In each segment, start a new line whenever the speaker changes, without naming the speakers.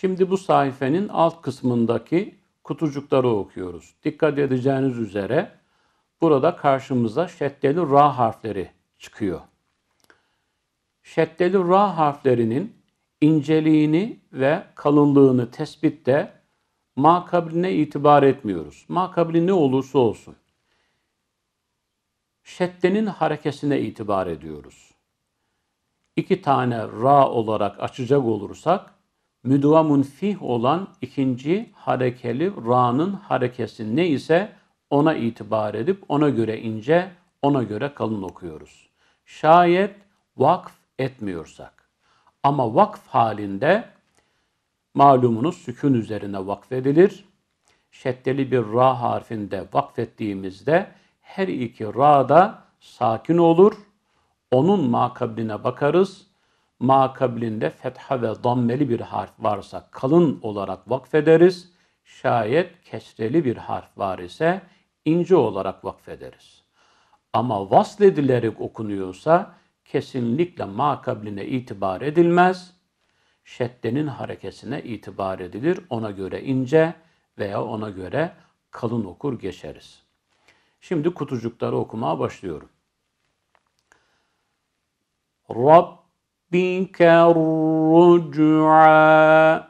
Şimdi bu sayfenin alt kısmındaki kutucukları okuyoruz. Dikkat edeceğiniz üzere burada karşımıza şeddeli ra harfleri çıkıyor. Şeddeli ra harflerinin inceliğini ve kalınlığını tespitte makabline itibar etmiyoruz. Makabli ne olursa olsun. Şeddenin harekesine itibar ediyoruz. İki tane ra olarak açacak olursak Müduamun fih olan ikinci harekeli ra'nın harekesi ne ise ona itibar edip ona göre ince, ona göre kalın okuyoruz. Şayet vakf etmiyorsak ama vakf halinde malumunuz sükun üzerine vakfedilir. Şeddeli bir ra harfinde vakfettiğimizde her iki ra da sakin olur. Onun makabine bakarız makabilinde fetha ve dammeli bir harf varsa kalın olarak vakfederiz. Şayet kesreli bir harf var ise ince olarak vakfederiz. Ama vasledilerek okunuyorsa kesinlikle makabline itibar edilmez. Şeddenin harekesine itibar edilir. Ona göre ince veya ona göre kalın okur geçeriz. Şimdi kutucukları okumaya başlıyorum. Rabb ربك الرجعى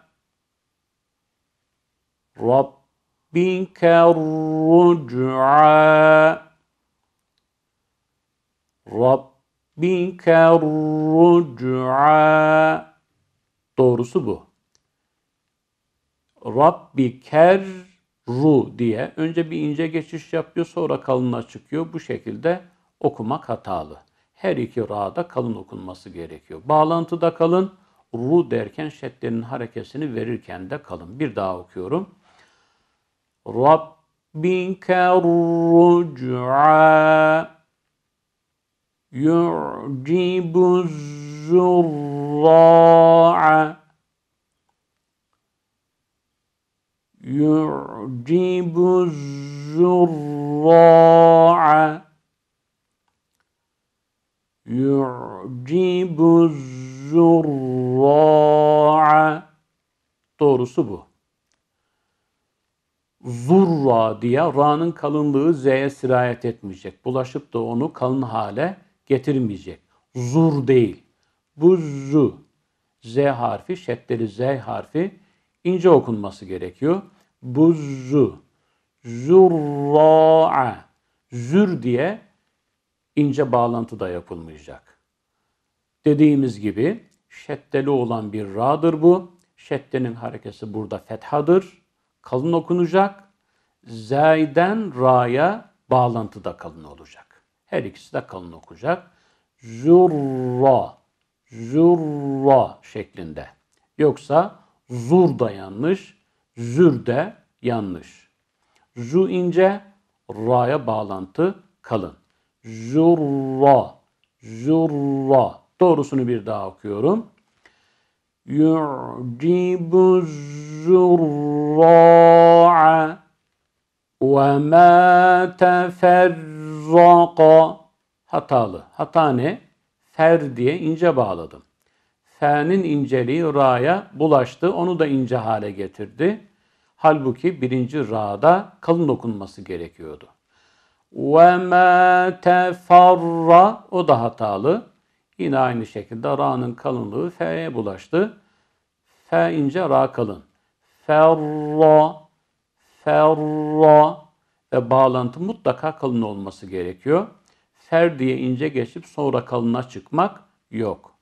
ربك الرجعى ربك الرجعى Doğrusu bu. Rabbi ker ru diye önce bir ince geçiş yapıyor sonra kalına çıkıyor. Bu şekilde okumak hatalı her iki ra'da kalın okunması gerekiyor. Bağlantıda kalın, ru derken şeddenin harekesini verirken de kalın. Bir daha okuyorum. Rabbike ruc'a yu'cibu zurra'a yu'cibu zurra'a yu'cibu zurra'a Doğrusu bu. Zurra diye ra'nın kalınlığı z'ye sirayet etmeyecek. Bulaşıp da onu kalın hale getirmeyecek. Zur değil. Bu zu. Z harfi, şeddeli z harfi ince okunması gerekiyor. Bu zu. Zurra'a. Zür diye ince bağlantı da yapılmayacak. Dediğimiz gibi şeddeli olan bir ra'dır bu. Şeddenin harekesi burada fethadır. Kalın okunacak. Zayden ra'ya bağlantı da kalın olacak. Her ikisi de kalın okuyacak. Zurra, zurra şeklinde. Yoksa zur da yanlış, zür de yanlış. Zu ince, ra'ya bağlantı kalın. Zurra. Zurra. Doğrusunu bir daha okuyorum. Yu'cibu zurra'a ve ma teferraka. Hatalı. Hata ne? Fer diye ince bağladım. Fe'nin inceliği ra'ya bulaştı. Onu da ince hale getirdi. Halbuki birinci ra'da kalın dokunması gerekiyordu. Ve ma tefarra o da hatalı. Yine aynı şekilde ra'nın kalınlığı fe'ye bulaştı. Fe ince ra kalın. Ferra ferra ve bağlantı mutlaka kalın olması gerekiyor. Fer diye ince geçip sonra kalına çıkmak yok.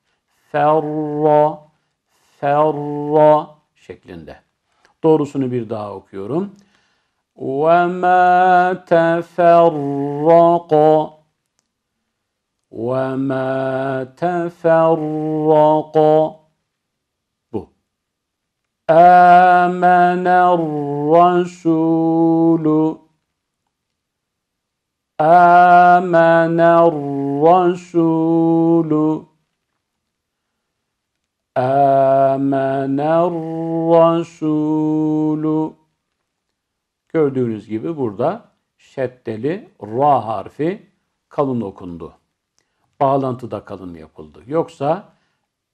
Ferra ferra şeklinde. Doğrusunu bir daha okuyorum. وما تفرق وما تفرق آمن الرسول آمن الرسول آمن الرسول Gördüğünüz gibi burada şeddeli ra harfi kalın okundu. Bağlantıda kalın yapıldı. Yoksa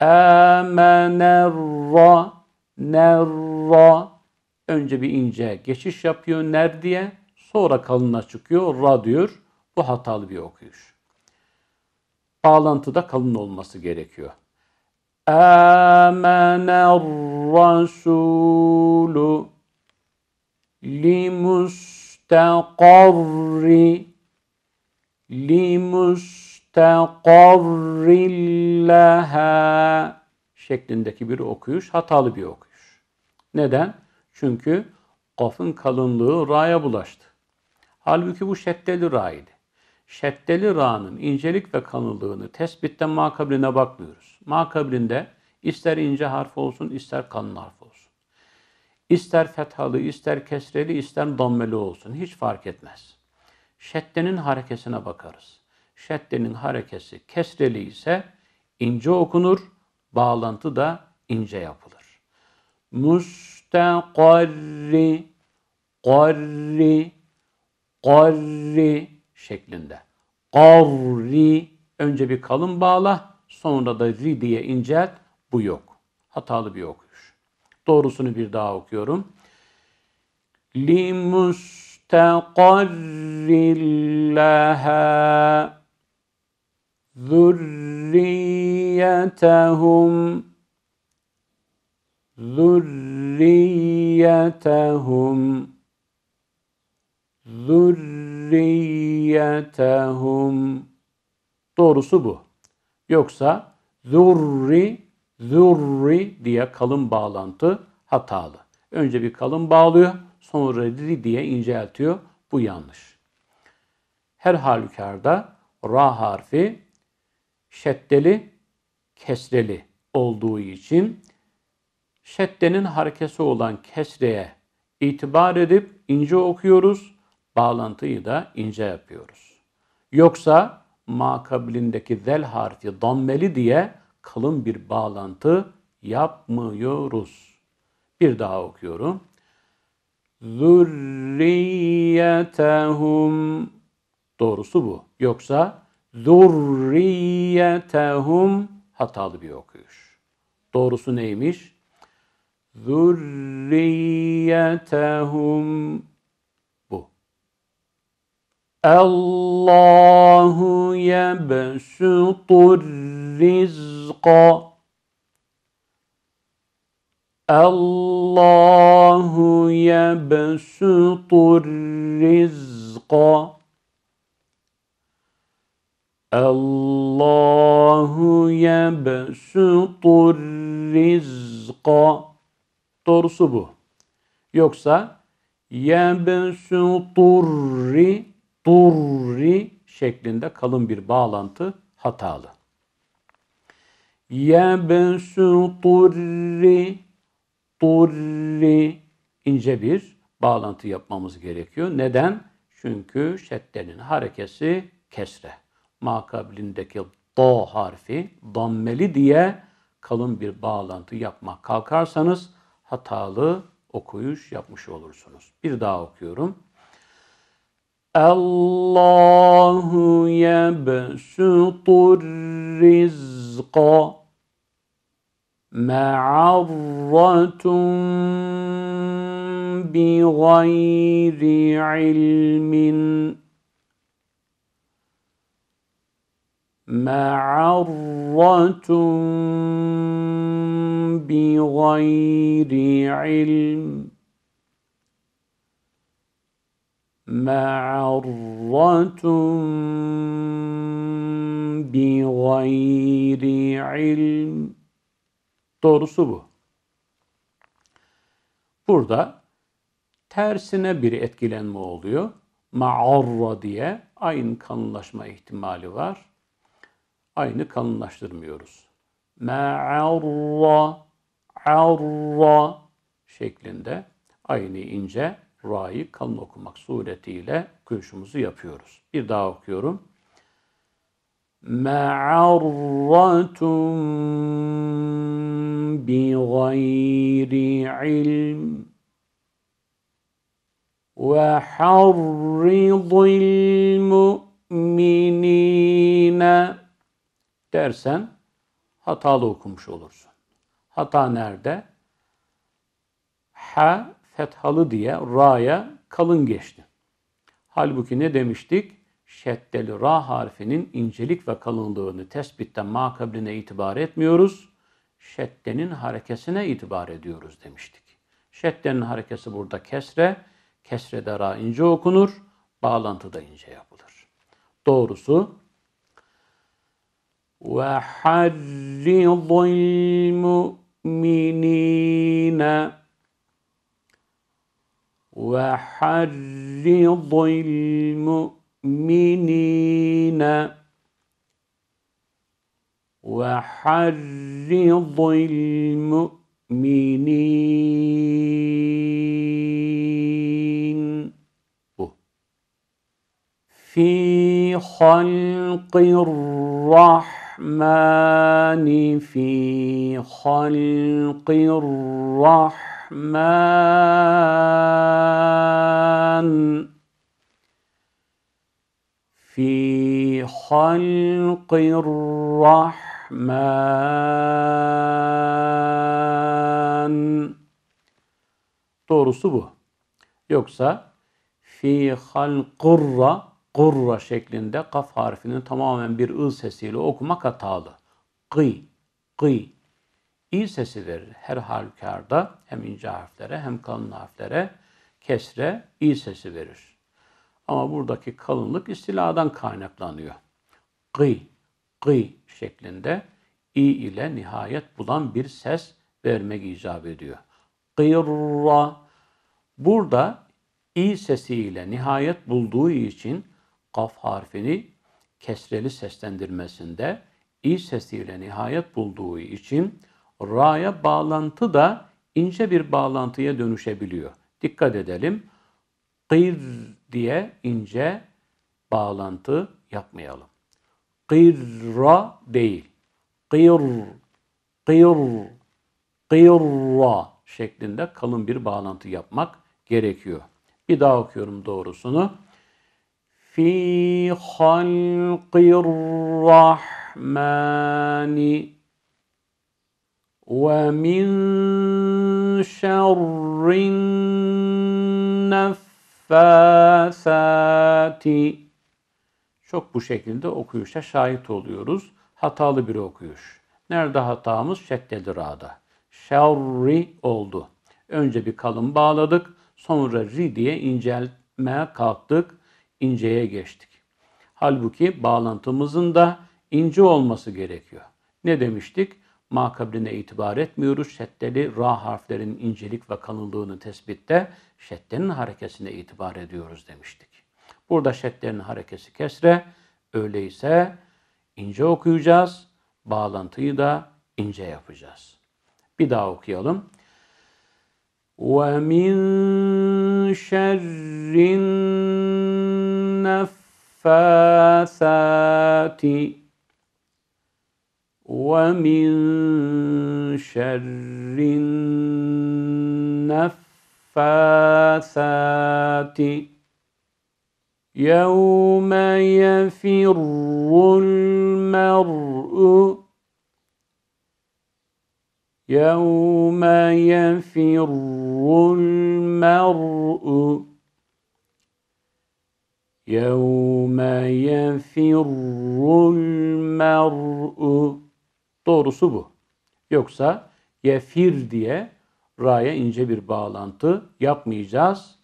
emene ra nerra önce bir ince geçiş yapıyor ner diye sonra kalınla çıkıyor ra diyor. Bu hatalı bir okuyuş. Bağlantıda kalın olması gerekiyor. Amene rasulu لمستقر لمستقر لها şeklindeki bir okuyuş hatalı bir okuyuş. Neden? Çünkü kafın kalınlığı ra'ya bulaştı. Halbuki bu şeddeli ra idi. Şeddeli ra'nın incelik ve kalınlığını tespitten makabrine bakmıyoruz. Makabrinde ister ince harf olsun ister kalın harf olsun. İster fethalı, ister kesreli, ister dammeli olsun. Hiç fark etmez. Şeddenin harekesine bakarız. Şeddenin harekesi kesreli ise ince okunur, bağlantı da ince yapılır. Mustakarri, qarri, qarri şeklinde. Qarri, önce bir kalın bağla, sonra da ri diye incelt, bu yok. Hatalı bir yok. Doğrusunu bir daha okuyorum. لِمُسْتَقَرِّ لَهَا ذُرِّيَّتَهُمْ ذُرِّيَّتَهُمْ ذُرِّيَّتَهُمْ Doğrusu bu. Yoksa zurri zurri diye kalın bağlantı hatalı. Önce bir kalın bağlıyor, sonra ri diye inceltiyor. Bu yanlış. Her halükarda ra harfi şeddeli, kesreli olduğu için şeddenin harekesi olan kesreye itibar edip ince okuyoruz, bağlantıyı da ince yapıyoruz. Yoksa makablindeki zel harfi dammeli diye kalın bir bağlantı yapmıyoruz. Bir daha okuyorum. Zürriyetehum doğrusu bu. Yoksa zürriyetehum hatalı bir okuyuş. Doğrusu neymiş? Zürriyetehum Allahu yebsutur rizqa Allahu yebsutur rizqa Allahu yebsutur rizqa Doğrusu bu. Yoksa yebsutur rizqa durri şeklinde kalın bir bağlantı hatalı. Yebsu turri turri ince bir bağlantı yapmamız gerekiyor. Neden? Çünkü şeddenin harekesi kesre. Makablindeki do harfi dammeli diye kalın bir bağlantı yapmak kalkarsanız hatalı okuyuş yapmış olursunuz. Bir daha okuyorum. الله يبسط الرزق معرة بغير علم معرة بغير علم معرة بغير ilm. Doğrusu bu. Burada tersine bir etkilenme oluyor. Ma'arra diye aynı kanınlaşma ihtimali var. Aynı kanınlaştırmıyoruz. Ma'arra, arra şeklinde aynı ince Ra'yı kalın okumak suretiyle okuyuşumuzu yapıyoruz. Bir daha okuyorum. Me'arratun bi gayri ilm ve harridil mu'minine dersen hatalı okumuş olursun. Hata nerede? Ha fethalı diye ra'ya kalın geçti. Halbuki ne demiştik? Şeddeli ra harfinin incelik ve kalınlığını tespitte makabline itibar etmiyoruz. Şeddenin harekesine itibar ediyoruz demiştik. Şeddenin harekesi burada kesre. Kesrede ra ince okunur. Bağlantıda ince yapılır. Doğrusu ve وَحَرِّضِ الْمُؤْمِنِينَ وحرض المؤمنين وحرض المؤمنين في خلق الرحمن في خلق الرحمن الرحمن في خلق الرحمن Doğrusu bu. Yoksa fi halqurra kurra şeklinde kaf harfinin tamamen bir ı sesiyle okumak hatalı. Gıy, gıy i sesi verir. Her halükarda hem ince harflere hem kalın harflere kesre i sesi verir. Ama buradaki kalınlık istiladan kaynaklanıyor. Gı, gı şeklinde i ile nihayet bulan bir ses vermek icap ediyor. Gırra. Burada i sesiyle nihayet bulduğu için kaf harfini kesreli seslendirmesinde i sesiyle nihayet bulduğu için ra'ya bağlantı da ince bir bağlantıya dönüşebiliyor. Dikkat edelim. Gıyr diye ince bağlantı yapmayalım. Gıyra değil. Gıyr, gıyr, gıyra şeklinde kalın bir bağlantı yapmak gerekiyor. Bir daha okuyorum doğrusunu. Fi halqir rahmani ومن شر النفاثات çok bu şekilde okuyuşa şahit oluyoruz. Hatalı bir okuyuş. Nerede hatamız? Şeddeli ra'da. Şerri oldu. Önce bir kalın bağladık. Sonra ri diye incelmeye kalktık. İnceye geçtik. Halbuki bağlantımızın da ince olması gerekiyor. Ne demiştik? ma kabline itibar etmiyoruz. Şeddeli ra harflerinin incelik ve kalınlığını tespitte şeddenin harekesine itibar ediyoruz demiştik. Burada şeddenin harekesi kesre. Öyleyse ince okuyacağız. Bağlantıyı da ince yapacağız. Bir daha okuyalım. وَمِنْ شَرِّ النَّفَّاثَاتِ ومن شر النفاثات يوم يفر المرء يوم يفر المرء يوم يفر المرء Doğrusu bu. Yoksa yefir diye ra'ya ince bir bağlantı yapmayacağız.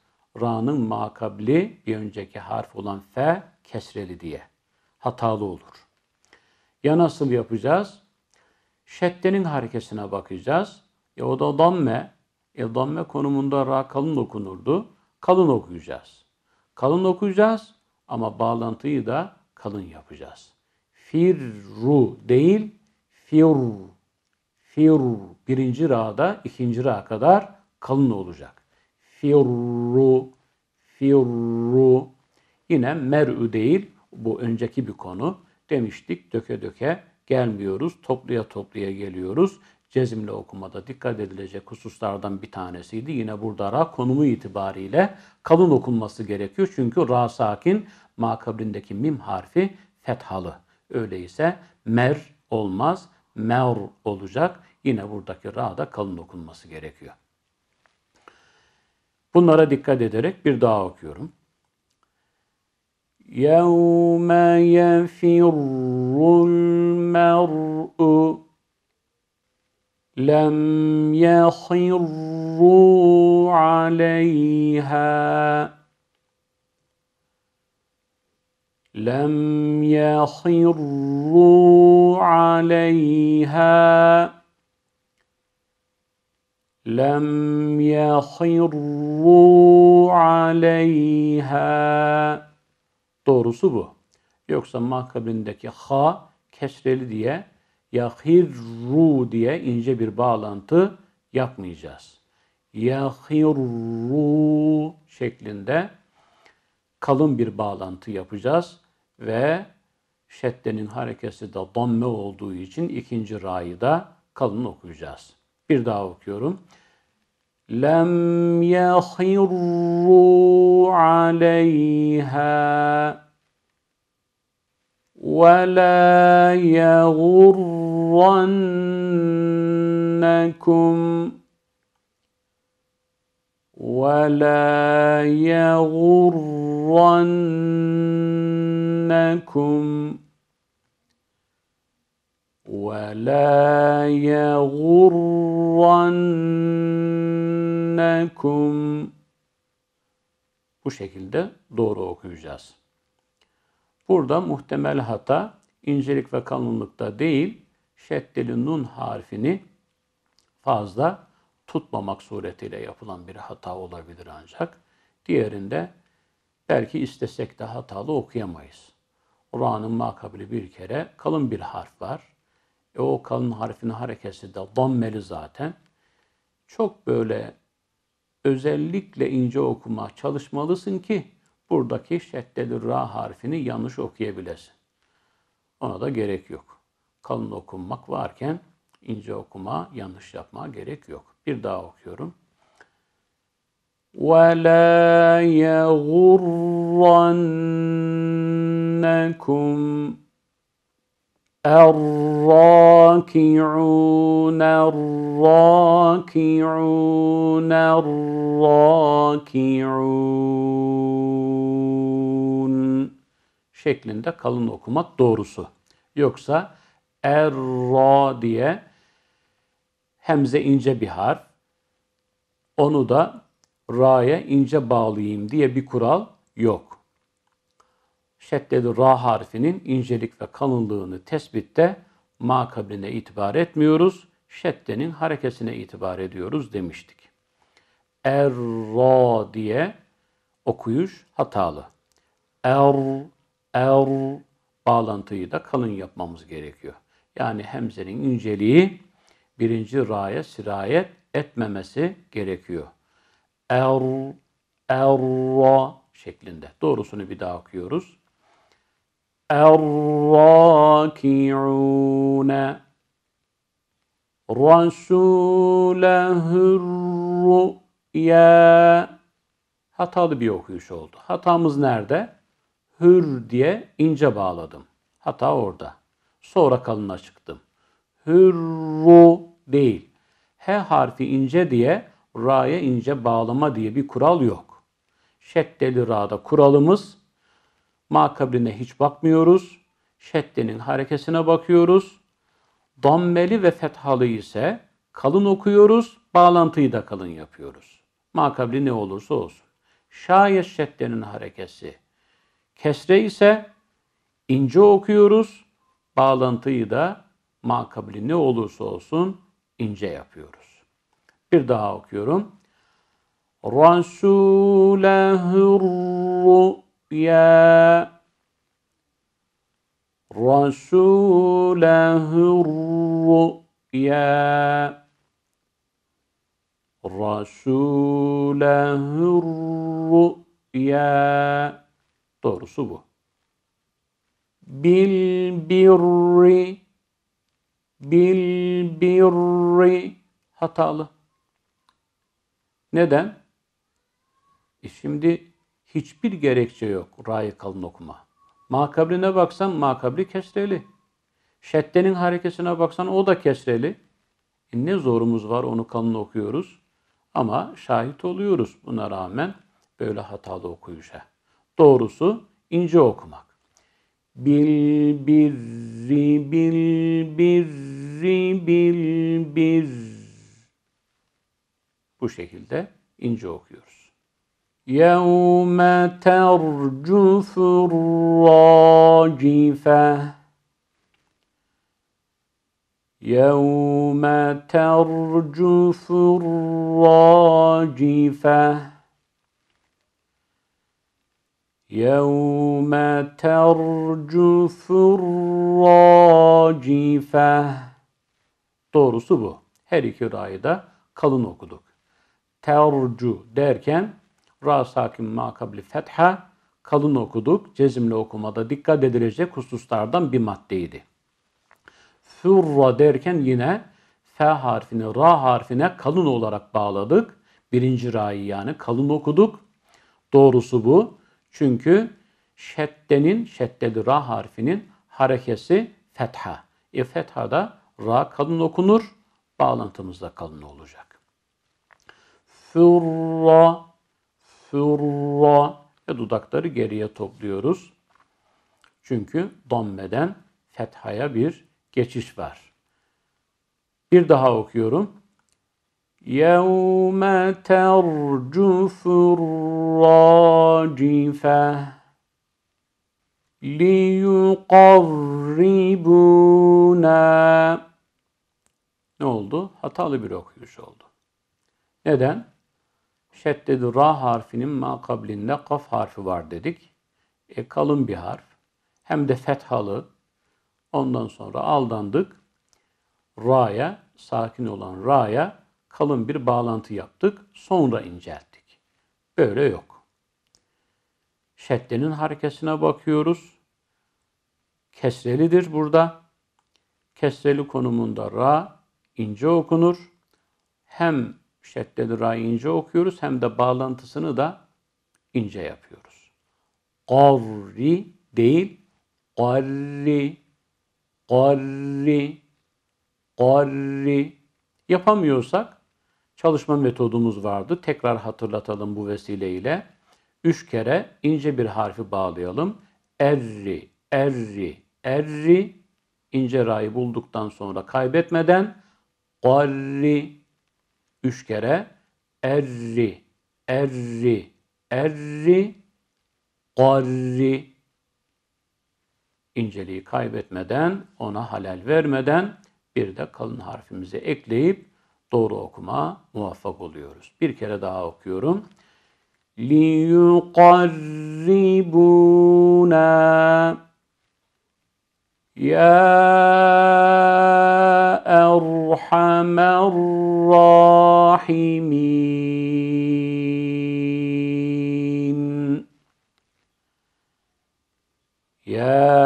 Ra'nın makabli bir önceki harf olan fe kesreli diye. Hatalı olur. Ya nasıl yapacağız? Şeddenin harekesine bakacağız. Ya e, o da damme. E damme konumunda ra kalın okunurdu. Kalın okuyacağız. Kalın okuyacağız ama bağlantıyı da kalın yapacağız. Firru değil, fir, fir birinci ra'da ikinci ra kadar kalın olacak. Firru, firru. Yine mer'ü değil, bu önceki bir konu. Demiştik döke döke gelmiyoruz, topluya topluya geliyoruz. Cezimle okumada dikkat edilecek hususlardan bir tanesiydi. Yine burada ra konumu itibariyle kalın okunması gerekiyor. Çünkü ra sakin, makabrindeki mim harfi fethalı. Öyleyse mer olmaz mer olacak. Yine buradaki da kalın okunması gerekiyor. Bunlara dikkat ederek bir daha okuyorum. يَوْمَ يَفِرُّ الْمَرْءُ لَمْ يَخِرُّ عَلَيْهَا لم يخروا عليها لم يخروا عليها Doğrusu bu. Yoksa makabrindeki ha kesreli diye yahirru diye ince bir bağlantı yapmayacağız. Yahirru şeklinde kalın bir bağlantı yapacağız ve şeddenin harekesi de damme olduğu için ikinci ra'yı da kalın okuyacağız. Bir daha okuyorum. Lem yahirru aleyha ve la ve la يغرنكم لكم ولا يغرنكم Bu şekilde doğru okuyacağız. Burada muhtemel hata incelik ve kalınlıkta değil, şeddeli nun harfini fazla tutmamak suretiyle yapılan bir hata olabilir ancak. Diğerinde belki istesek de hatalı okuyamayız. Kur'an'ın makabili bir kere kalın bir harf var. E o kalın harfin harekesi de dammeli zaten. Çok böyle özellikle ince okuma çalışmalısın ki buradaki şeddeli ra harfini yanlış okuyabilesin. Ona da gerek yok. Kalın okunmak varken ince okuma, yanlış yapma gerek yok. Bir daha okuyorum. ولا يغرنكم الراكعون الراكعون الراكعون şeklinde kalın okumak doğrusu. Yoksa erra diye hemze ince bir harf. Onu da ra'ya ince bağlayayım diye bir kural yok. Şeddeli ra harfinin incelik ve kalınlığını tespitte makabline itibar etmiyoruz. Şeddenin harekesine itibar ediyoruz demiştik. Er-ra diye okuyuş hatalı. Er, er bağlantıyı da kalın yapmamız gerekiyor. Yani hemzenin inceliği birinci ra'ya sirayet etmemesi gerekiyor er, erra şeklinde. Doğrusunu bir daha okuyoruz. Er-raki'une ya. Hatalı bir okuyuş oldu. Hatamız nerede? Hür diye ince bağladım. Hata orada. Sonra kalına çıktım. Hürru değil. H harfi ince diye ra'ya ince bağlama diye bir kural yok. Şeddeli ra'da kuralımız makabrine hiç bakmıyoruz. Şeddenin harekesine bakıyoruz. Dammeli ve fethalı ise kalın okuyoruz. Bağlantıyı da kalın yapıyoruz. Makabri ne olursa olsun. Şayet şeddenin harekesi. Kesre ise ince okuyoruz. Bağlantıyı da makabli ne olursa olsun ince yapıyoruz. Bir daha okuyorum. Rasulehur rü'ya Rasulehur rü'ya Rasulehur rü'ya Doğrusu bu. Bil birri Bil birri Hatalı. Neden? E şimdi hiçbir gerekçe yok rayı kalın okuma. Makabline baksan makabri kesreli. Şeddenin harekesine baksan o da kesreli. E ne zorumuz var onu kalın okuyoruz. Ama şahit oluyoruz buna rağmen böyle hatalı okuyuşa. Doğrusu ince okumak. Bil bizi, bil bizi, bil bizi bu şekilde ince okuyoruz. يَوْمَ تَرْجُفُ الرَّاجِفَةِ يَوْمَ تَرْجُفُ الرَّاجِفَةِ يَوْمَ تَرْجُفُ الرَّاجِفَةِ Doğrusu bu. Her iki rayı da kalın okuduk tercu derken ra sakin makabli fetha kalın okuduk. Cezimle okumada dikkat edilecek hususlardan bir maddeydi. Furra derken yine F harfini, Ra harfine kalın olarak bağladık. Birinci Ra'yı yani kalın okuduk. Doğrusu bu. Çünkü şeddenin, şeddeli Ra harfinin harekesi fetha. E fetha da Ra kalın okunur, bağlantımızda kalın olacak. Furra, furra. Ve dudakları geriye topluyoruz. Çünkü dammeden fethaya bir geçiş var. Bir daha okuyorum. يَوْمَ تَرْجُفُ الرَّاجِفَةِ لِيُقَرِّبُونَا Ne oldu? Hatalı bir okuyuş oldu. Neden? şeddedi ra harfinin ma kablinde kaf harfi var dedik. E, kalın bir harf. Hem de fethalı. Ondan sonra aldandık. Ra'ya, sakin olan ra'ya kalın bir bağlantı yaptık. Sonra incelttik. Böyle yok. Şeddenin harekesine bakıyoruz. Kesrelidir burada. Kesreli konumunda ra ince okunur. Hem şeddeli ra ince okuyoruz hem de bağlantısını da ince yapıyoruz. Qarri değil, qarri, qarri, qarri. Yapamıyorsak çalışma metodumuz vardı. Tekrar hatırlatalım bu vesileyle. Üç kere ince bir harfi bağlayalım. Erri, erri, erri. İnce ra'yı bulduktan sonra kaybetmeden qarri, Üç kere erri, erri, erri, garri. inceliği kaybetmeden, ona halel vermeden bir de kalın harfimizi ekleyip doğru okuma muvaffak oluyoruz. Bir kere daha okuyorum. لِيُقَرِّبُونَا يَا أرحم الراحمين يا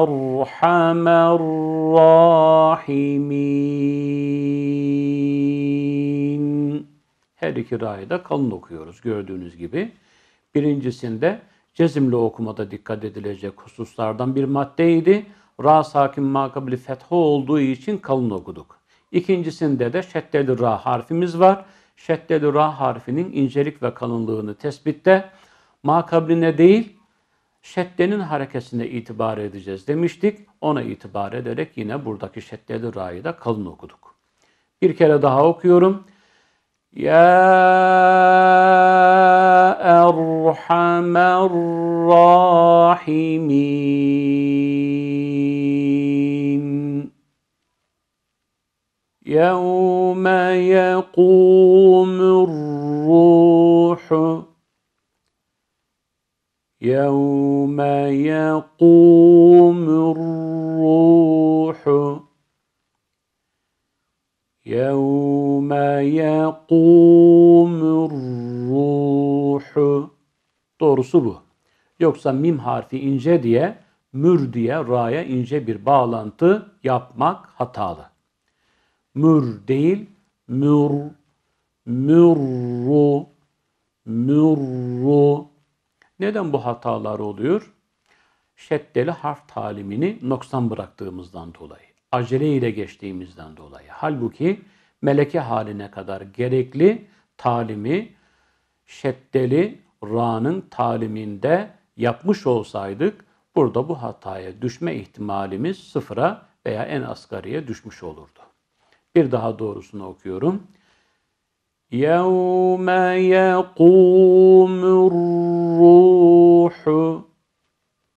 أرحم الراحمين Her iki rayda kalın okuyoruz gördüğünüz gibi. Birincisinde cezimli okumada dikkat edilecek hususlardan bir maddeydi. Ra sakin makabli fetha olduğu için kalın okuduk. İkincisinde de şeddeli ra harfimiz var. Şeddeli ra harfinin incelik ve kalınlığını tespitte makabline değil şeddenin harekesine itibar edeceğiz demiştik. Ona itibar ederek yine buradaki şeddeli ra'yı da kalın okuduk. Bir kere daha okuyorum. Ya Erhamer Rahimin يوم يقوم الروح يوم يقوم الروح يوم يقوم الروح Doğrusu bu. Yoksa mim harfi ince diye mür diye ra'ya ince bir bağlantı yapmak hatalı. Mür değil. Mür. Mürru. Mürru. Neden bu hatalar oluyor? Şeddeli harf talimini noksan bıraktığımızdan dolayı. Acele ile geçtiğimizden dolayı. Halbuki meleke haline kadar gerekli talimi şeddeli ra'nın taliminde yapmış olsaydık burada bu hataya düşme ihtimalimiz sıfıra veya en asgariye düşmüş olurdu. Bir daha doğrusunu okuyorum. يَوْمَ يَقُومُ الرُّوحُ